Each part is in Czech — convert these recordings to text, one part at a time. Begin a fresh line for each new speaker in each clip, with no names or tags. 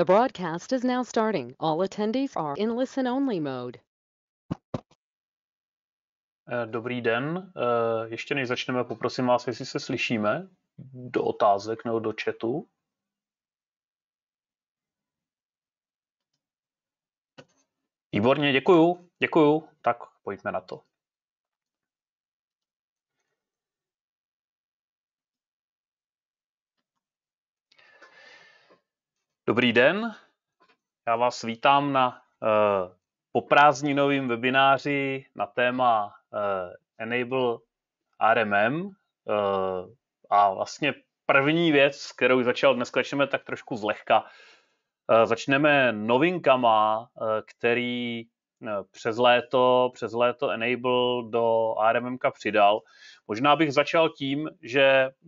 The broadcast is now starting. All attendees are in listen-only mode. Eh, dobrý den. Eh, ještě než začneme, poprosím vás, jestli se slyšíme do otázek nebo do chatu. Výborně, děkuju, děkuju. Tak pojďme na to. Dobrý den, já vás vítám na eh, poprázdninovém webináři na téma uh, Enable RMM. Uh, eh, a vlastně první věc, kterou začal dneska, začneme tak trošku zlehka. Uh, začneme novinkama, uh, který přes léto, přes léto Enable do RMMK přidal. Možná bych začal tím, že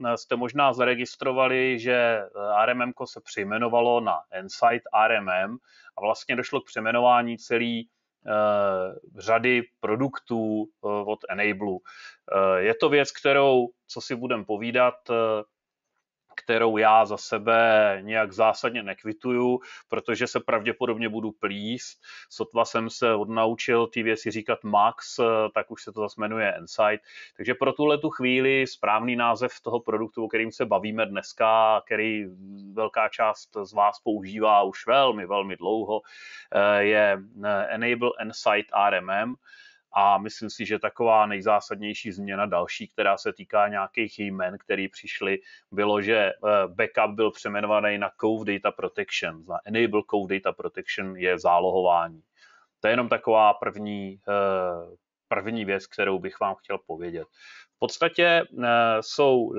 eh, jste možná zaregistrovali, že eh, RMM se přejmenovalo na Insight RMM a vlastně došlo k přejmenování celý eh, řady produktů od Enable. Je to věc, kterou, co si budem povídat, kterou já za sebe nějak zásadně nekvituju, protože se pravděpodobně budu plíst. Sotva jsem se odnaučil ty věci říkat Max, tak už se to zase jmenuje Insight. Takže pro tuhle tu chvíli správný název toho produktu, o kterým se bavíme dneska, který velká část z vás používá už velmi, velmi dlouho, je Enable Insight RMM. A myslím si, že taková nejzásadnější změna další, která se týká nějakých jmen, který přišly, bylo, že eh, backup byl přeměnovaný na Cove Data Protection. Na Enable Cove Data Protection je zálohování. To je jenom taková první, eh, první věc, kterou bych vám chtěl povědět. V podstatě eh, jsou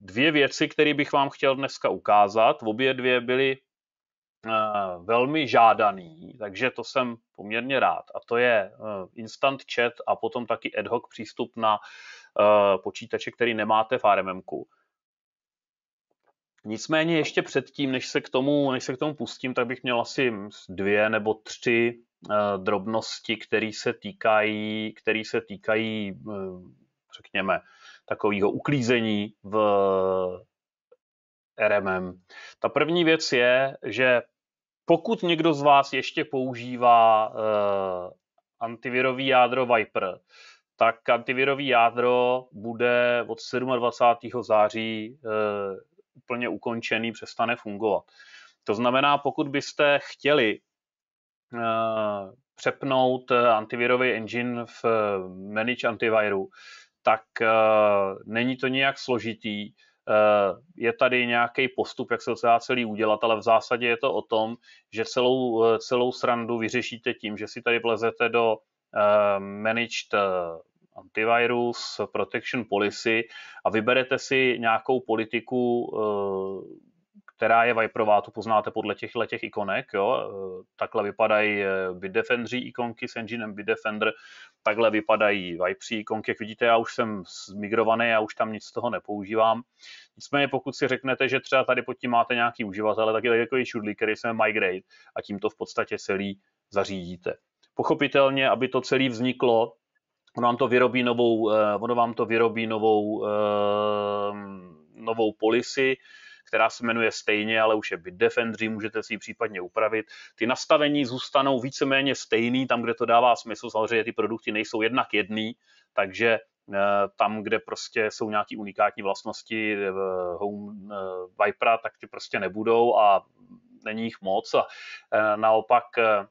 dvě věci, které bych vám chtěl dneska ukázat. Obě dvě byly Eh, velmi žádaný, takže to jsem poměrně rád. A to je eh, instant chat a potom taky ad hoc přístup na eh, počítače, který nemáte v RMMku. Nicméně ještě předtím, než se k tomu, než se k tomu pustím, tak bych měl asi hm, dvě nebo tři drobnosti, které se týkají, který se týkají hm, řekněme, takového uklízení v RMM. Ta první věc je, že pokud někdo z vás ještě používá uh, antivirový jádro Viper, tak antivirový jádro bude od 27. září uh, úplně ukončený, přestane fungovat. To znamená, pokud byste chtěli uh, přepnout antivirový engine v Manage Antiviru, tak uh, není to nějak složitý. Eh, je tady nějaký postup, jak se to dá celý udělat, ale v zásadě je to o tom, že celou, eh, celou srandu vyřešíte tím, že si tady vlezete do eh, managed antivirus, protection policy a vyberete si nějakou politiku která je Viperová, tu poznáte podle těch těch ikonek, jo? E, takhle vypadají e, Bitdefendří ikonky s enginem Bitdefender, takhle vypadají Vipří ikonky, jak vidíte, já už jsem zmigrovaný, já už tam nic z toho nepoužívám. Nicméně pokud si řeknete, že třeba tady pod tím máte nějaký uživatel, tak je tady takový šudlík, který se migrate a tím to v podstatě celý zařídíte. Pochopitelně, aby to celé vzniklo, e, ono vám to vyrobí novou, ono vám to vyrobí novou, novou policy, která se jmenuje stejně, ale už je Bitdefendry, můžete si ji případně upravit. Ty nastavení zůstanou víceméně stejný, tam, kde to dává smysl, samozřejmě ty produkty nejsou jednak jedný, takže eh, tam, kde prostě jsou nějaké unikátní vlastnosti eh, Home eh, Vipera, tak ty prostě nebudou a není jich moc a naopak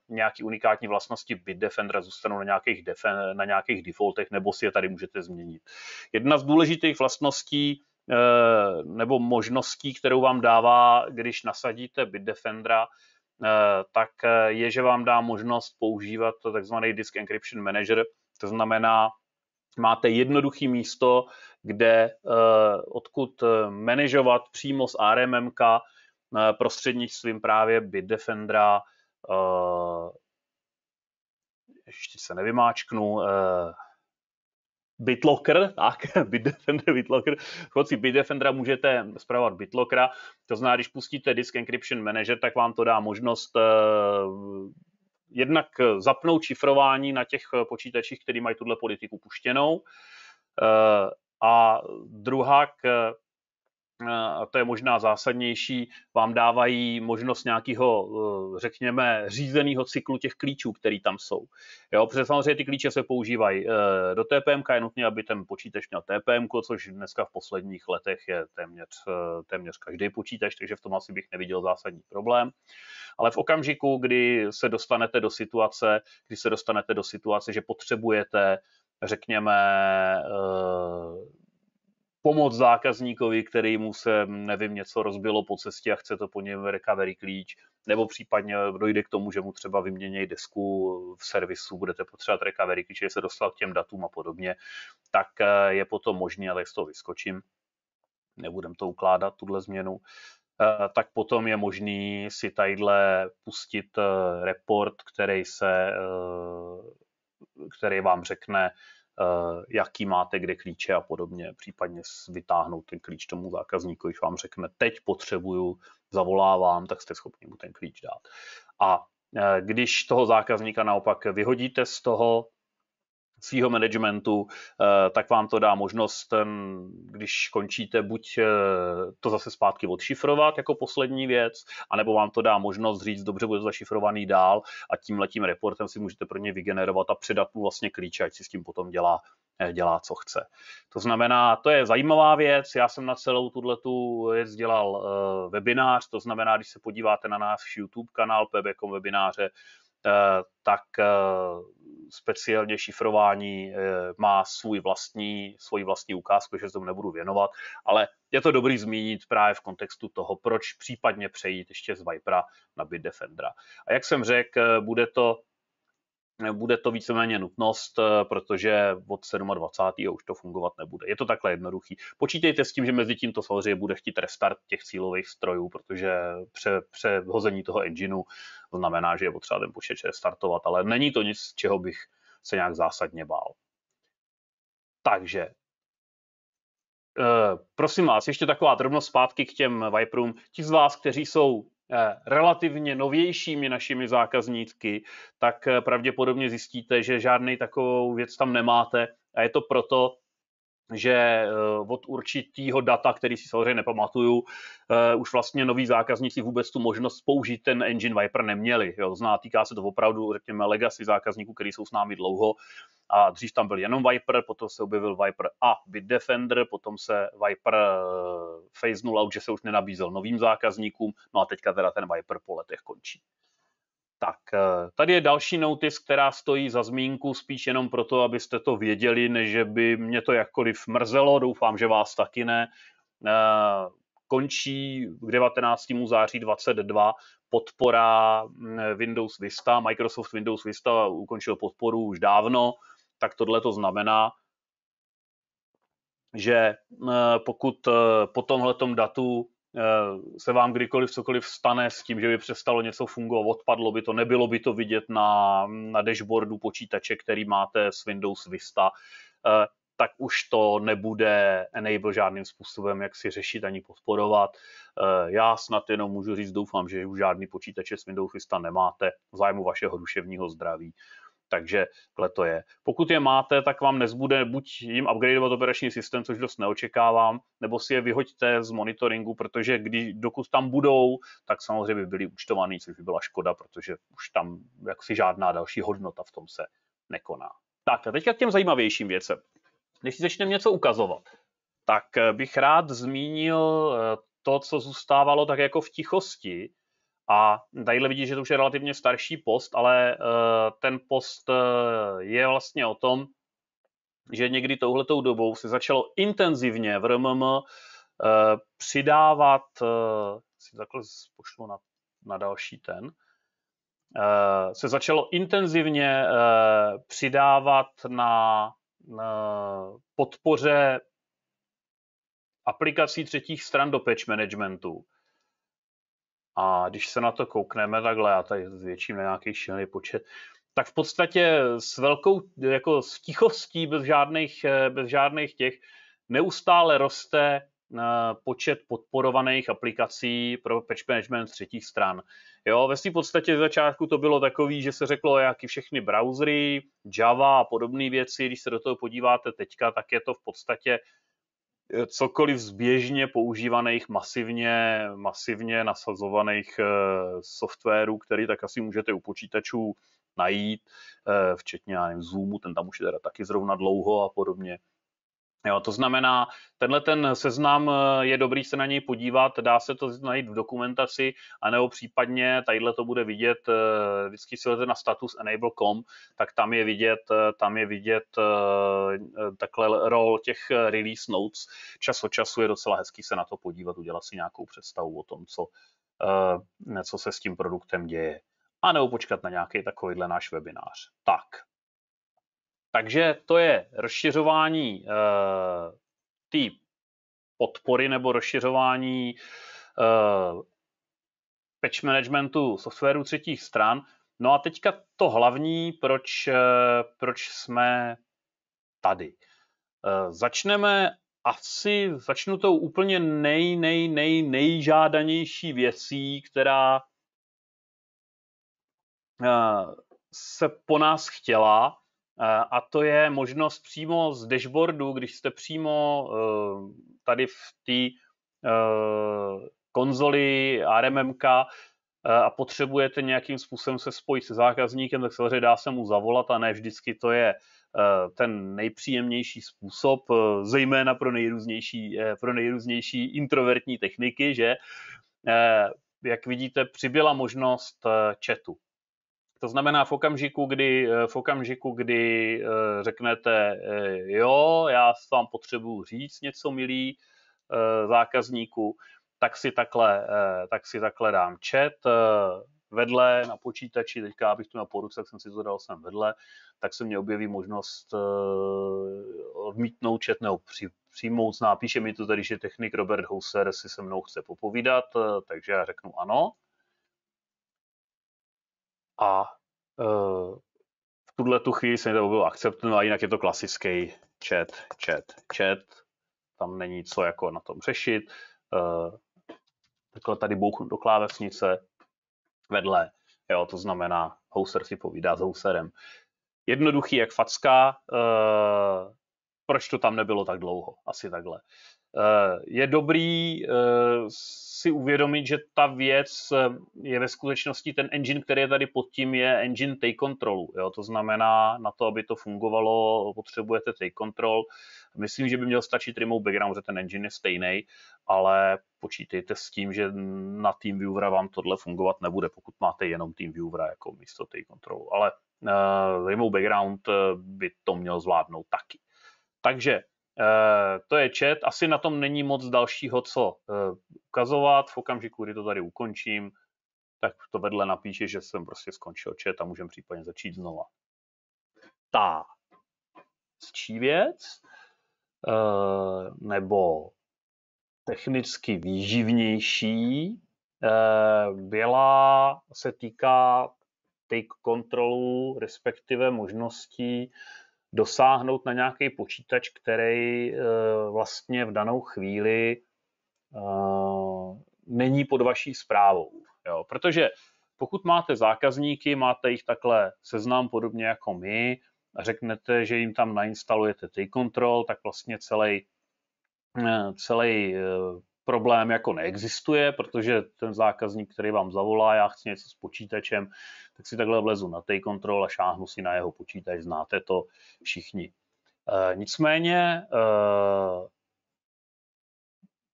nějaké unikátní vlastnosti Bitdefendera zůstanou na nějakých, defen, na nějakých defaultech nebo si je tady můžete změnit. Jedna z důležitých vlastností Eh, nebo možností, kterou vám dává, když nasadíte Bitdefendera, eh, tak eh, je, že vám dá možnost používat takzvaný Disk Encryption Manager, to znamená, máte jednoduché místo, kde odkud manažovat přímo z RMMK prostřednictvím právě Bitdefendera ještě se nevymáčknu, BitLocker, tak, Bitdefender, BitLocker, v chodci Bitdefendera můžete zpravovat BitLockera, to znamená, když pustíte Disk Encryption Manager, tak vám to dá možnost eh, jednak zapnout šifrování na těch počítačích, které mají tuhle politiku puštěnou, eh, a druhá, k Eh, a to je možná zásadnější, vám dávají možnost nějakého, eh, řekněme, řízeného cyklu těch klíčů, který tam jsou. Jo, protože samozřejmě ty klíče se používají eh, do TPM, je nutné, aby ten počítač měl TPM, což dneska v posledních letech je téměř, téměř každý počítač, takže v tom asi bych neviděl zásadní problém. Ale v okamžiku, kdy se dostanete do situace, kdy se dostanete do situace, že potřebujete řekněme, pomoc zákazníkovi, který mu se, nevím, něco rozbilo po cestě a chce to po něm recovery klíč, nebo případně dojde k tomu, že mu třeba vyměnějí desku v servisu, budete potřebovat recovery klíč, že se dostal k těm datům a podobně, tak eh, je potom možné, ale z toho vyskočím, nebudem to ukládat, tuhle změnu, eh, tak potom je možný si tadyhle pustit eh, report, který se který vám řekne, Eh, jaký máte kde klíče a podobně, případně vytáhnout ten klíč tomu zákazníku, když vám řekne, teď potřebuju, zavolávám, tak jste schopni mu ten klíč dát. A eh, když toho zákazníka naopak vyhodíte z toho svého managementu, eh, tak vám to dá možnost, když končíte, buď eh, to zase zpátky odšifrovat jako poslední věc, anebo vám to dá možnost říct, dobře, bude to zašifrovaný dál a tím letím reportem si můžete pro ně vygenerovat a předat mu vlastně klíče, ať si s tím potom dělá eh, dělá, co chce. To znamená, to je zajímavá věc. Já jsem na celou tuhle tu věc dělal webinář, to znamená, když se podíváte na náš YouTube kanál PBCom webináře, tak speciálně šifrování eh, má svůj vlastní, svůj vlastní ukázku, že se tomu nebudu věnovat, ale je to dobrý zmínit právě v kontextu toho, proč případně přejít ještě z Vipera na Bitdefendera. A jak jsem řekl, bude to bude to víceméně nutnost, eh, protože od 27. už to fungovat nebude. Je to takhle jednoduchý. Počítejte s tím, že mezi tím to samozřejmě bude chtít restart těch cílových strojů, protože pře, přehození toho engineu to znamená, že je potřeba ten počítač restartovat, ale není to nic, čeho bych se nějak zásadně bál. Takže eh, prosím vás, ještě taková drobnost zpátky k těm Viperům. Ti z vás, kteří jsou eh, relativně novějšími našimi zákazníky, tak eh, pravděpodobně zjistíte, že žádný takovou věc tam nemáte a je to proto, že eh, od určitého data, který si samozřejmě nepamatuju, eh, už vlastně noví zákazníci vůbec tu možnost použít ten engine Viper neměli. Jo. Zná, týká se to opravdu, řekněme, legacy zákazníků, kteří jsou s námi dlouho a dřív tam byl jenom Viper, potom se objevil Viper a Bitdefender, potom se Viper eh, phase 0 že se už nenabízel novým zákazníkům, no a teďka teda ten Viper po letech končí. Tak, eh, tady je další notice, která stojí za zmínku spíš jenom proto, abyste to věděli, než by mě to jakkoliv mrzelo, doufám, že vás taky ne. Eh, končí k 19. září 22 podpora mm, Windows Vista. Microsoft Windows Vista ukončil podporu už dávno, tak tohle to znamená, že eh, pokud po tomhletom datu Eh, se vám kdykoliv cokoliv stane s tím, že by přestalo něco fungovat, odpadlo by to, nebylo by to vidět na, na dashboardu počítače, který máte s Windows Vista, eh, tak už to nebude Enable žádným způsobem, jak si řešit ani podporovat. Eh, já snad jenom můžu říct, doufám, že už žádný počítače s Windows Vista nemáte v zájmu vašeho duševního zdraví takže takhle to je. Pokud je máte, tak vám nezbude buď jim upgradeovat operační systém, což dost neočekávám, nebo si je vyhoďte z monitoringu, protože když, dokud tam budou, tak samozřejmě by byli účtovaný, což by byla škoda, protože už tam jaksi žádná další hodnota v tom se nekoná. Tak a teďka k těm zajímavějším věcem. Než si začneme něco ukazovat, tak eh, bych rád zmínil eh, to, co zůstávalo tak jako v tichosti, a tadyhle vidíš, že to už je relativně starší post, ale eh, ten post eh, je vlastně o tom, že někdy touhletou dobou se začalo intenzivně v RMM eh, přidávat, si takhle pošlu na, na další ten, se začalo intenzivně přidávat na, na podpoře aplikací třetích stran do patch managementu a když se na to koukneme takhle, já tady zvětším nějaký šílený počet, tak v podstatě s velkou, jako s tichostí, bez žádných, eh, bez žádných těch, neustále roste eh, počet podporovaných aplikací pro patch management třetích stran. Jo, ve své podstatě v začátku to bylo takový, že se řeklo, jak i všechny browsery, Java a podobné věci, když se do toho podíváte teďka, tak je to v podstatě Eh, cokoliv zběžně používaných, masivně, masivně nasazovaných eh, softwarů, který tak asi můžete u počítačů najít, eh, včetně já nevím, Zoomu, ten tam už je teda taky zrovna dlouho a podobně. Jo, to znamená, tenhle ten seznam eh, je dobrý se na něj podívat, dá se to najít v dokumentaci, anebo případně tadyhle to bude vidět, eh, vždycky si jdete na status enable.com, tak tam je vidět, eh, tam je vidět takhle rol těch release notes. Čas od času je docela hezký se na to podívat, udělat si nějakou představu o tom, co, co se s tím produktem děje. A nebo počkat na nějaký takovýhle náš webinář. Tak, takže to je rozšiřování eh, té podpory nebo rozšiřování eh, patch managementu softwaru třetích stran. No a teďka to hlavní, proč, eh, proč jsme tady. Začneme asi, začnu tou úplně nej, nej, nej, nejžádanější věcí, která se po nás chtěla Eh, a to je možnost přímo z dashboardu, když jste přímo eh, tady v té eh, konzoli RMMK a potřebujete nějakým způsobem se spojit se zákazníkem, tak samozřejmě dá se mu zavolat a ne vždycky to je ten nejpříjemnější způsob, zejména pro nejrůznější, pro nejrůznější introvertní techniky, že jak vidíte, přibyla možnost chatu. To znamená v okamžiku, kdy, eh, v okamžiku, kdy eh, řeknete eh, jo, já vám potřebuji říct něco, milý zákazníku, tak si takhle, tak si takhle dám chat vedle na počítači, teďka abych tu na poruce, tak jsem si to dal sem vedle, tak se mě objeví možnost odmítnout chat nebo při, přijmout. Napíše mi to tady, že technik Robert Houser si se mnou chce popovídat, takže já řeknu ano. A uh, v tuhle tu chvíli se to bylo acceptn, a jinak je to klasický chat, chat, chat. Tam není co jako na tom řešit. Uh, takhle tady bouchnu do klávesnice vedle. Jo, to znamená, houser si povídá s houserem. Jednoduchý jak facka, uh, proč to tam nebylo tak dlouho, asi takhle. Eh, je dobrý eh, si uvědomit, že ta věc eh, je ve skutečnosti ten engine, který je tady pod tím, je engine take controlu. Jo? To znamená, na to, aby to fungovalo, potřebujete take control. Myslím, že by měl stačit remote background, že ten engine je stejný, ale počítejte s tím, že na TeamViewera vám tohle fungovat nebude, pokud máte jenom TeamViewera jako místo take controlu. Ale remote background by to měl zvládnout taky. Takže Eh, to je chat. Asi na tom není moc dalšího, co eh, ukazovat. V okamžiku, kdy to tady ukončím, tak to vedle napíše, že jsem prostě skončil chat a můžeme případně začít znova. Ta čí věc, eh, nebo technicky výživnější, byla, se týká take kontrolu, respektive možností dosáhnout na nějaký počítač, který eh, vlastně v danou chvíli eh, není pod vaší zprávou. Jo? Protože pokud máte zákazníky, máte jich takhle seznam podobně jako my a řeknete, že jim tam nainstalujete T-Control, tak vlastně celý, eh, celý problém jako neexistuje, protože ten zákazník, který vám zavolá, já chci něco s počítačem, tak si takhle vlezu na tej kontrol a šáhnu si na jeho počítač, znáte to všichni. E, nicméně e,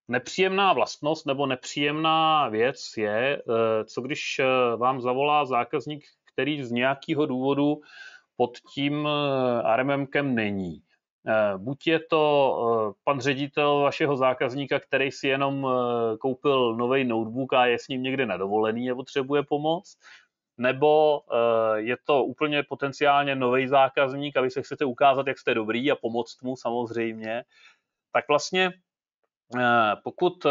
nepříjemná vlastnost nebo nepříjemná věc je, e, co když vám zavolá zákazník, který z nějakého důvodu pod tím RMMkem není. Eh, buď je to eh, pan ředitel vašeho zákazníka, který si jenom eh, koupil nový notebook a je s ním někde nadovolený a potřebuje pomoc, nebo je to úplně potenciálně nový zákazník a vy se chcete ukázat, jak jste dobrý a pomoct mu samozřejmě, tak vlastně pokud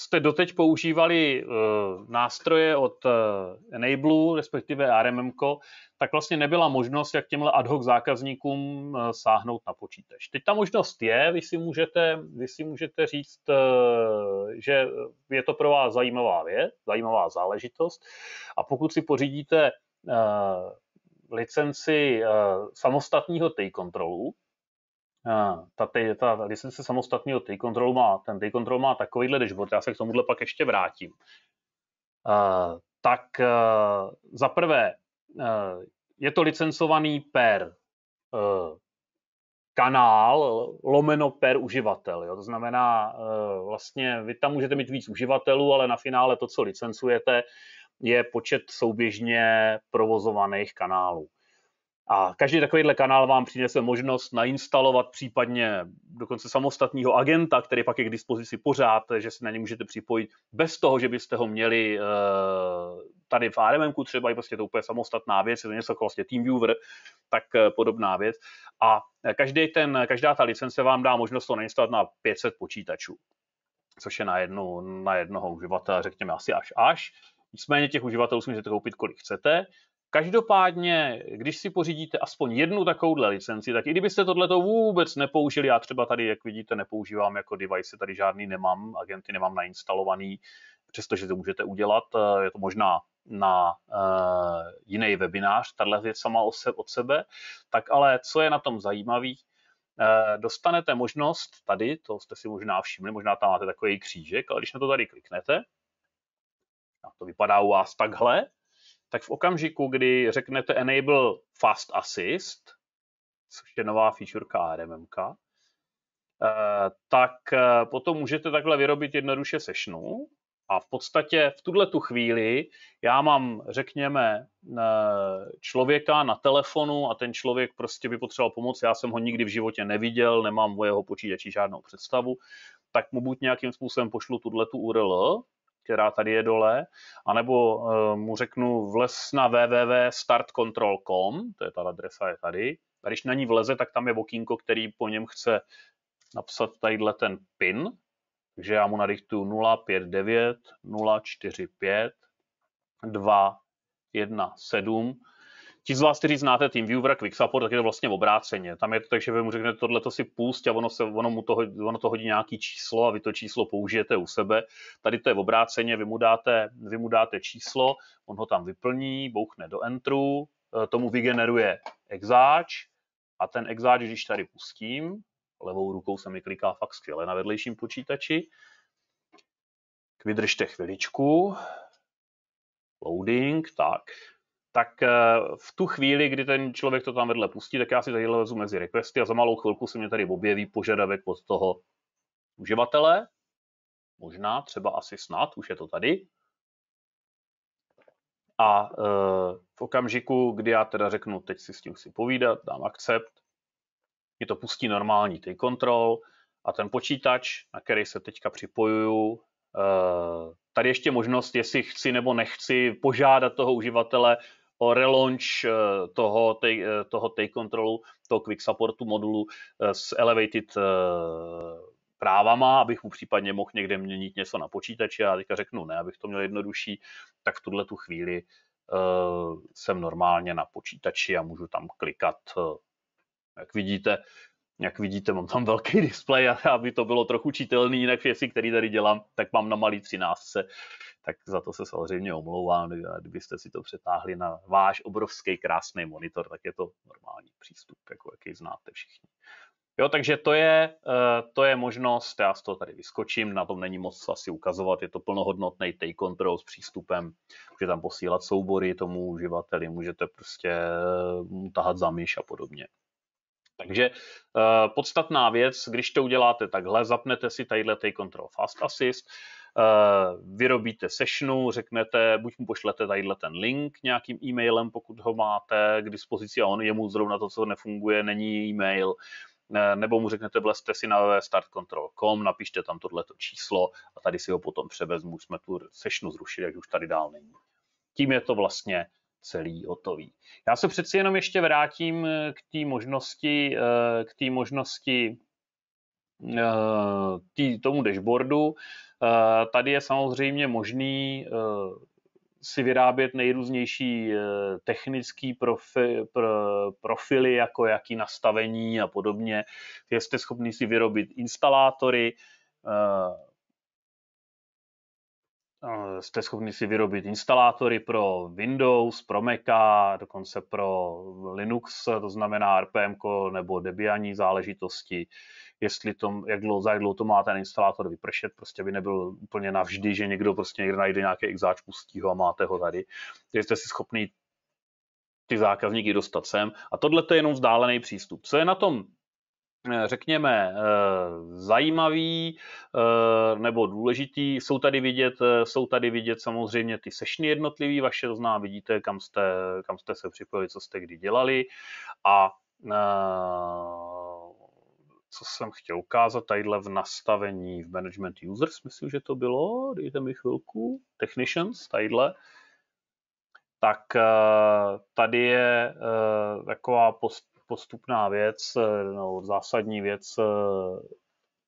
jste doteď používali uh, nástroje od uh, Enable, respektive RMM, tak vlastně nebyla možnost, jak těmhle ad hoc zákazníkům uh, sáhnout na počítač. Teď ta možnost je, vy si můžete, vy si můžete říct, uh, že je to pro vás zajímavá věc, zajímavá záležitost a pokud si pořídíte uh, licenci uh, samostatního tej kontrolu, ta, ta, ta licence samostatného take control má, ten take control má takovýhle dashboard, já se k tomuhle pak ještě vrátím. Uh, tak uh, za prvé, uh, je to licencovaný per uh, kanál lomeno per uživatel. Jo? To znamená, uh, vlastně vy tam můžete mít víc uživatelů, ale na finále to, co licencujete, je počet souběžně provozovaných kanálů. A každý takovýhle kanál vám přinese možnost nainstalovat případně dokonce samostatního agenta, který pak je k dispozici pořád, že si na ně můžete připojit bez toho, že byste ho měli eh, tady v RMMku třeba, je prostě to úplně samostatná věc, je to něco jako vlastně TeamViewer, tak eh, podobná věc. A eh, každý ten, každá ta licence vám dá možnost to nainstalovat na 500 počítačů, což je na, jednu, na jednoho uživatele, řekněme asi až až. Nicméně těch uživatelů si můžete koupit, kolik chcete. Každopádně, když si pořídíte aspoň jednu takovouhle licenci, tak i kdybyste tohleto vůbec nepoužili, já třeba tady, jak vidíte, nepoužívám jako device, tady žádný nemám, agenty nemám nainstalovaný, přestože to můžete udělat, eh, je to možná na uh, jiný webinář, tahle věc sama od sebe, tak ale co je na tom zajímavý, eh, dostanete možnost tady, to jste si možná všimli, možná tam máte takový křížek, ale když na to tady kliknete, a to vypadá u vás takhle, tak v okamžiku, kdy řeknete enable fast assist, což je nová featureka RMMK, eh, tak eh, potom můžete takhle vyrobit jednoduše sešnu a v podstatě v tuhle tu chvíli já mám, řekněme, eh, člověka na telefonu a ten člověk prostě by potřeboval pomoc, já jsem ho nikdy v životě neviděl, nemám o jeho počítači žádnou představu, tak mu buď nějakým způsobem pošlu tuhle tu URL, která tady je dole, anebo eh, mu řeknu vlez na www.startcontrol.com, to je ta adresa je tady. A když na ní vleze, tak tam je okýnko, který po něm chce napsat tadyhle ten PIN, takže já mu nadiktuju 059 045 217 Ti z vás, kteří znáte Viewer a Support, tak je to vlastně obráceně. Tam je to tak, že vy mu řeknete, tohle to si půst a ono, se, ono, mu to, ono to hodí nějaký číslo a vy to číslo použijete u sebe. Tady to je obráceně, vy mu dáte, vy mu dáte číslo, on ho tam vyplní, bouchne do entru, eh, tomu vygeneruje exáč a ten exáč, když tady pustím, levou rukou se mi kliká fakt skvěle na vedlejším počítači, vydržte chviličku, loading, tak, tak eh, v tu chvíli, kdy ten člověk to tam vedle pustí, tak já si tady lezu mezi requesty a za malou chvilku se mě tady objeví požadavek od toho uživatele. Možná, třeba asi snad, už je to tady. A eh, v okamžiku, kdy já teda řeknu, teď si s tím chci povídat, dám accept, mě to pustí normální take kontrol. a ten počítač, na který se teďka připojuju, Eh, tady ještě možnost, jestli chci nebo nechci požádat toho uživatele o relaunch eh, toho, eh, toho take controlu, toho quick supportu modulu s elevated právama, abych mu případně mohl někde měnit něco na počítači a teďka řeknu ne, abych to měl jednodušší, tak v tuhle tu chvíli jsem normálně na počítači a můžu tam klikat. Jak vidíte, jak vidíte, mám tam velký displej, aby to bylo trochu čitelný, jinak věci, které tady dělám, tak mám na malý 13, tak za to se samozřejmě omlouvám, kdybyste si to přetáhli na váš obrovský krásný monitor, tak je to normální přístup, jako jaký znáte všichni. Jo, takže to je, eh, to je možnost, já z toho tady vyskočím, na tom není moc asi ukazovat, je to plnohodnotný take control s přístupem, můžete tam posílat soubory tomu uživateli, můžete prostě eh, tahat za myš a podobně. Takže eh, podstatná věc, když to uděláte takhle, zapnete si tadyhle Control Fast Assist, eh, vyrobíte sessionu, řeknete, buď mu pošlete tadyhle ten link nějakým e-mailem, pokud ho máte k dispozici a on jemu zrovna to, co nefunguje, není e-mail, nebo mu řeknete, vlezte si na www.startcontrol.com, napište tam tohleto číslo a tady si ho potom převezmu, jsme tu sessionu zrušili, jak už tady dál není. Tím je to vlastně celý hotový. Já se přeci jenom ještě vrátím eh, k té možnosti, eh, k té možnosti eh, tý, tomu dashboardu. Tady je samozřejmě možný si vyrábět nejrůznější technické profi, profily, jako jaký nastavení a podobně. Jste schopni si vyrobit instalátory, Eh, jste schopni si vyrobit instalátory pro Windows, pro Maca, dokonce pro Linux, to znamená RPM nebo Debianí záležitosti, jestli to, jak dlouho, za jak dlouho to má ten instalátor vypršet, prostě by nebyl úplně navždy, že někdo prostě někde najde nějaké exáč, pustí ho a máte ho tady. Takže jste si schopni ty zákazníky dostat sem. A tohle to je jenom vzdálený přístup. Co je na tom Eh, řekněme, eh, zajímavý eh, nebo důležitý. Jsou tady vidět, jsou tady vidět samozřejmě ty sešny jednotlivý vaše, to zná, vidíte, kam jste, kam jste se připojili, co jste kdy dělali a co jsem chtěl ukázat tadyhle v nastavení v Management Users, myslím, že to bylo, dejte mi chvilku, Technicians, tadyhle, tak tady je taková post, postupná věc, eh, no, zásadní věc, eh,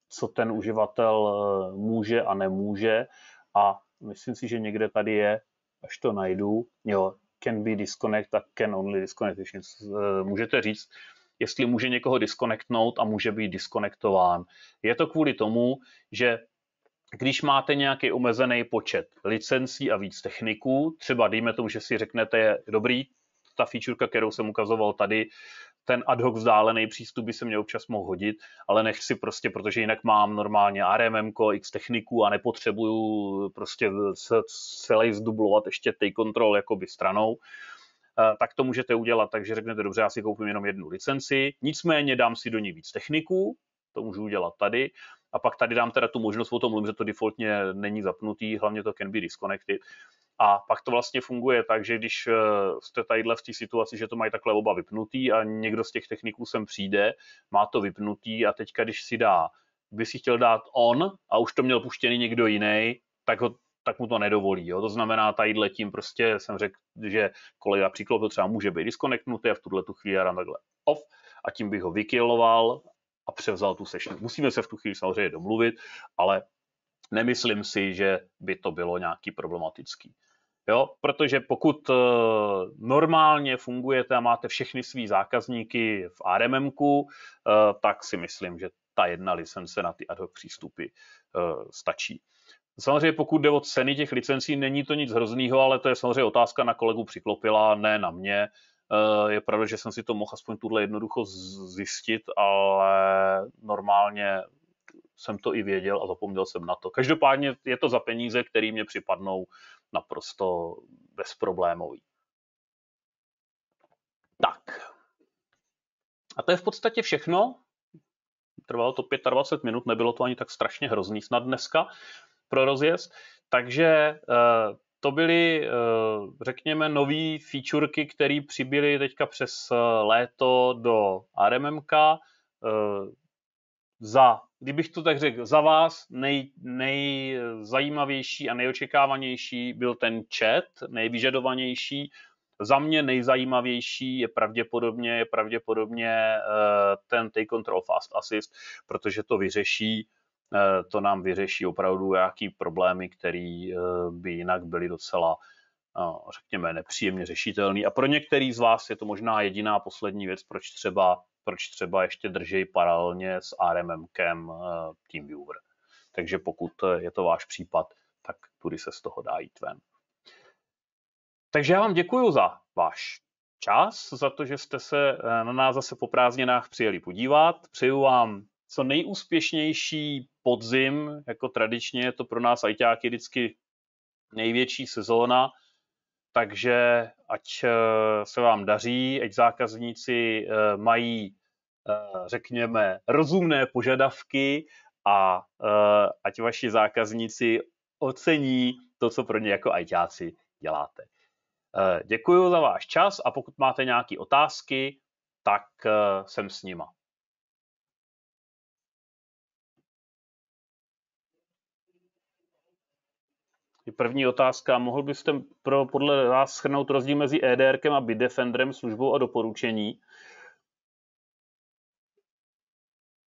co ten uživatel eh, může a nemůže. A myslím si, že někde tady je, až to najdu, jo, can be disconnect a can only disconnect. Můžete říct, jestli může někoho disconnectnout a může být diskonektován. Je to kvůli tomu, že když máte nějaký omezený počet licencí a víc techniků, třeba dejme tomu, že si řeknete, dobrý, ta feature, kterou jsem ukazoval tady, ten ad hoc vzdálený přístup by se mě občas mohl hodit, ale nechci prostě, protože jinak mám normálně RMM, X techniku a nepotřebuju prostě celý zdublovat ještě ty kontrol jakoby stranou eh, tak to můžete udělat, takže řeknete, dobře, já si koupím jenom jednu licenci, nicméně dám si do ní víc techniků, to můžu udělat tady, a pak tady dám teda tu možnost, o tom mluvím, že to defaultně není zapnutý, hlavně to can be disconnected. A pak to vlastně funguje tak, že když eh, jste tadyhle v té situaci, že to mají takhle oba vypnutý a někdo z těch techniků sem přijde, má to vypnutý a teďka, když si dá, by si chtěl dát on a už to měl puštěný někdo jiný, tak ho tak mu to nedovolí. Jo? To znamená, tadyhle tím prostě jsem řekl, že kolega příklad to třeba může být disconnectnutý a v tuhle tu chvíli já dám takhle off a tím bych ho vykiloval a převzal tu sešnu. Musíme se v tu chvíli samozřejmě domluvit, ale nemyslím si, že by to bylo nějaký problematický. Jo? Protože pokud eh, normálně fungujete a máte všechny svý zákazníky v RMM, eh, tak si myslím, že ta jedna licence na ty ad hoc přístupy eh, stačí. Samozřejmě pokud jde o ceny těch licencí, není to nic hroznýho, ale to je samozřejmě otázka na kolegu Přiklopila, ne na mě. Eh, je pravda, že jsem si to mohl aspoň tuhle jednoducho zjistit, ale normálně jsem to i věděl a zapomněl jsem na to. Každopádně je to za peníze, které mě připadnou naprosto bezproblémový. Tak. A to je v podstatě všechno. Trvalo to 25 minut, nebylo to ani tak strašně hrozný snad dneska pro rozjezd. Takže eh, to byly, eh, řekněme, nové featureky, které přibyly teďka přes eh, léto do RMMK. Eh, za, kdybych to tak řekl, za vás nej, nejzajímavější a nejočekávanější byl ten chat, nejvyžadovanější. Za mě nejzajímavější je pravděpodobně, je pravděpodobně ten Take Control Fast Assist, protože to vyřeší Eh, to nám vyřeší opravdu nějaký problémy, které eh, by jinak byly docela, no, řekněme, nepříjemně řešitelný. A pro některý z vás je to možná jediná poslední věc, proč třeba, proč třeba ještě držej paralelně s RMMkem eh, TeamViewer. Takže pokud je to váš případ, tak tudy se z toho dá jít ven. Takže já vám děkuji za váš čas, za to, že jste se na nás zase po prázdninách přijeli podívat. Přeju vám co nejúspěšnější podzim, jako tradičně je to pro nás ajťáky vždycky největší sezóna, takže ať eh, se vám daří, ať zákazníci eh, mají, eh, řekněme, rozumné požadavky a ať vaši zákazníci ocení to, co pro ně jako ajťáci děláte. Děkuji za váš čas a pokud máte nějaké otázky, tak jsem s nima. první otázka. Mohl byste pro, podle vás schrnout rozdíl mezi EDRkem a Bitdefenderem službou a doporučení?